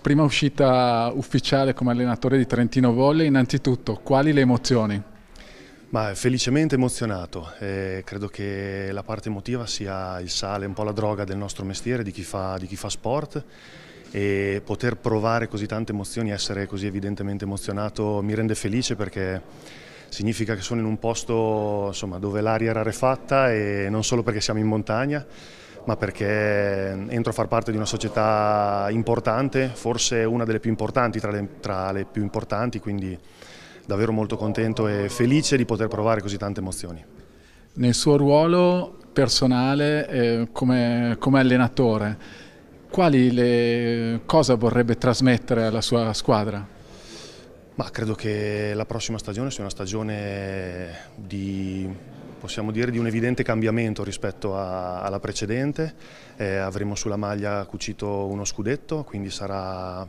prima uscita ufficiale come allenatore di Trentino Volley, innanzitutto quali le emozioni? Ma felicemente emozionato, eh, credo che la parte emotiva sia il sale, un po' la droga del nostro mestiere, di chi fa, di chi fa sport e poter provare così tante emozioni, essere così evidentemente emozionato mi rende felice perché significa che sono in un posto insomma, dove l'aria è rarefatta e non solo perché siamo in montagna ma perché eh, entro a far parte di una società importante, forse una delle più importanti tra le, tra le più importanti, quindi davvero molto contento e felice di poter provare così tante emozioni. Nel suo ruolo personale eh, come, come allenatore, quali le, cosa vorrebbe trasmettere alla sua squadra? Ma credo che la prossima stagione sia una stagione di possiamo dire di un evidente cambiamento rispetto a, alla precedente, eh, avremo sulla maglia cucito uno scudetto, quindi sarà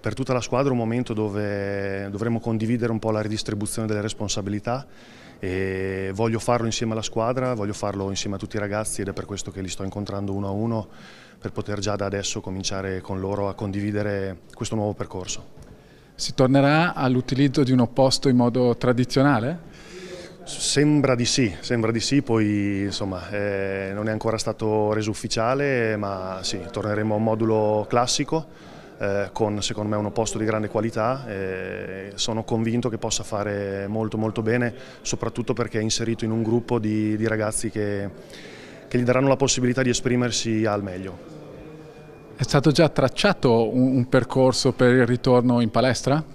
per tutta la squadra un momento dove dovremo condividere un po' la ridistribuzione delle responsabilità e voglio farlo insieme alla squadra, voglio farlo insieme a tutti i ragazzi ed è per questo che li sto incontrando uno a uno per poter già da adesso cominciare con loro a condividere questo nuovo percorso. Si tornerà all'utilizzo di un opposto in modo tradizionale? Sembra di sì, sembra di sì, poi insomma eh, non è ancora stato reso ufficiale, ma sì, torneremo a un modulo classico eh, con secondo me uno posto di grande qualità e eh, sono convinto che possa fare molto molto bene, soprattutto perché è inserito in un gruppo di, di ragazzi che, che gli daranno la possibilità di esprimersi al meglio. È stato già tracciato un percorso per il ritorno in palestra?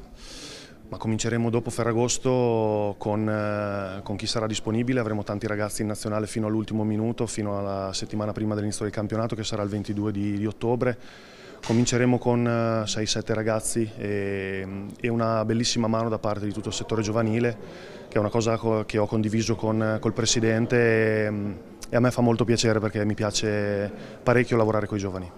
Ma cominceremo dopo Ferragosto con, eh, con, chi sarà disponibile, avremo tanti ragazzi in nazionale fino all'ultimo minuto, fino alla settimana prima dell'inizio del campionato che sarà il 22 di, di ottobre. Cominceremo con 6-7 eh, ragazzi e, e, una bellissima mano da parte di tutto il settore giovanile, che è una cosa che ho condiviso con, col Presidente e, e a me fa molto piacere perché mi piace parecchio lavorare con i giovani.